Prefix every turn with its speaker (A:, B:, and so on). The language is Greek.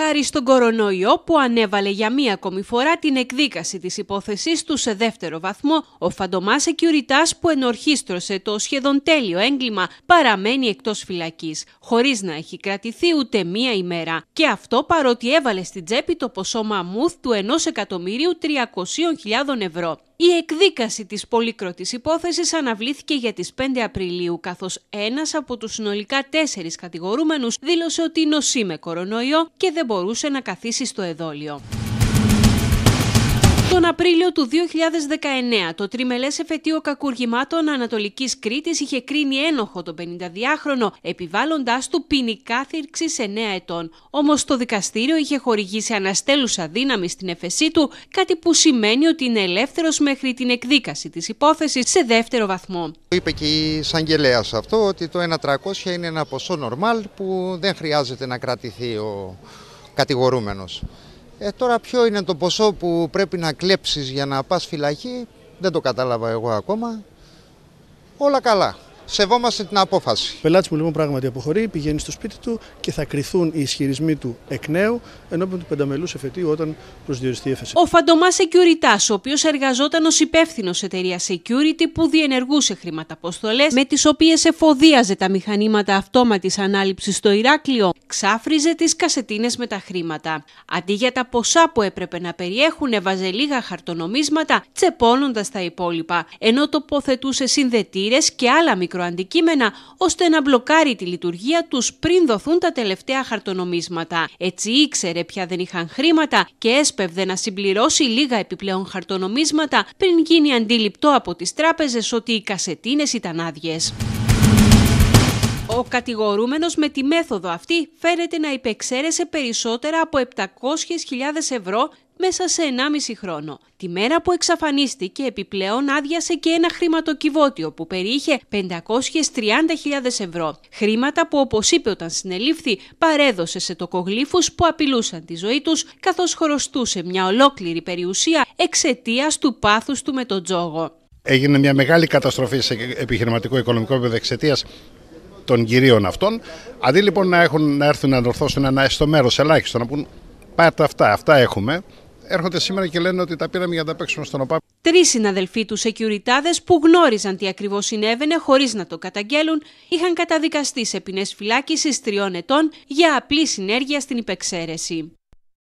A: χάρη στον κορονοϊό που ανέβαλε για μία ακόμη φορά την εκδίκαση της υπόθεσής του σε δεύτερο βαθμό, ο Φαντομάς Εκιουριτάς που ενορχίστρωσε το σχεδόν τέλειο έγκλημα παραμένει εκτός φυλακής, χωρίς να έχει κρατηθεί ούτε μία ημέρα. Και αυτό παρότι έβαλε στην τσέπη το ποσό μαμούθ του 1.300.000 ευρώ. Η εκδίκαση της πολύκροτης υπόθεσης αναβλήθηκε για τις 5 Απριλίου, καθώς ένας από τους συνολικά τέσσερις κατηγορούμενους δήλωσε ότι νοσεί με κορονοϊό και δεν μπορούσε να καθίσει στο εδόλιο. Τον Απρίλιο του 2019, το τριμελές εφετείο κακουργημάτων Ανατολικής Κρήτης είχε κρίνει ένοχο τον 52χρονο, επιβάλλοντάς του ποινικά θύρξη σε 9 ετών. Όμως το δικαστήριο είχε χορηγήσει αναστέλουσα δύναμη στην εφεσή του, κάτι που σημαίνει ότι είναι ελεύθερος μέχρι την εκδίκαση της υπόθεσης σε δεύτερο βαθμό.
B: Είπε και η εισαγγελέας αυτό ότι το 1.300 είναι ένα ποσό νορμάλ που δεν χρειάζεται να κρατηθεί ο κατηγορούμενος. Ε, τώρα ποιο είναι το ποσό που πρέπει να κλέψεις για να πας φυλακή, δεν το κατάλαβα εγώ ακόμα. Όλα καλά σεβόμαστε την απόφαση. Ο πελάτης μου λοιπόν πράγματι αποχωρεί, πηγαίνει στο σπίτι του και θα κρυθούν οι ισχυρισμοί του εκ νέου ενώπιον του πενταμελού εφετείου όταν προσδιοριστεί η έφεση.
A: Ο Φαντομάς Securitas, ο οποίος εργαζόταν ως υπεύθυνος εταιρείας Security που διενεργούσε χρηματαποστολές με τις οποίες εφοδίαζε τα μηχανήματα αυτόματης ανάληψης στο Ηράκλειο, ξάφριζε τις κασετίνες με τα χρήματα. Αντί για τα ποσά που έπρεπε να περιέχουν, έβαζε λίγα χαρτονομίσματα, τσεπώνοντας τα υπόλοιπα, ενώ τοποθετούσε συνδετήρες και άλλα μικρό αντικείμενα ώστε να μπλοκάρει τη λειτουργία τους πριν δοθούν τα τελευταία χαρτονομίσματα. Έτσι ήξερε πια δεν είχαν χρήματα και έσπευδε να συμπληρώσει λίγα επιπλέον χαρτονομίσματα πριν γίνει αντιληπτό από τις τράπεζες ότι οι κασετίνες ήταν άδειες. Ο κατηγορούμενος με τη μέθοδο αυτή φαίνεται να υπεξαίρεσε περισσότερα από 700.000 ευρώ μέσα σε 1,5 χρόνο. Τη μέρα που εξαφανίστηκε επιπλέον άδειασε και ένα χρηματοκιβώτιο που περιείχε 530.000 ευρώ. Χρήματα που όπως είπε όταν συνελήφθη παρέδωσε σε τοκογλήφους που απειλούσαν τη ζωή τους καθώς χωροστούσε μια ολόκληρη περιουσία εξαιτίας του πάθους του με τον τζόγο.
B: Έγινε μια μεγάλη καταστροφή σε επιχειρηματικό οικονομικό επίπεδο εξαιτίας των κυρίων αυτών. Αντί λοιπόν να, έχουν, να έρθουν να ορθώσουν ένα στο μέρος ελάχιστο, να πούν πάρτε αυτά, αυτά έχουμε έρχονται σήμερα και λένε ότι τα πήραμε για να τα παίξουμε στον ΟΠΑΠ.
A: Τρεις συναδελφοί τους σεκιουριτάδε που γνώριζαν τι ακριβώς συνέβαινε χωρίς να το καταγγέλουν, είχαν καταδικαστεί σε ποινές φυλάκισης τριών ετών για απλή συνέργεια στην υπεξαίρεση.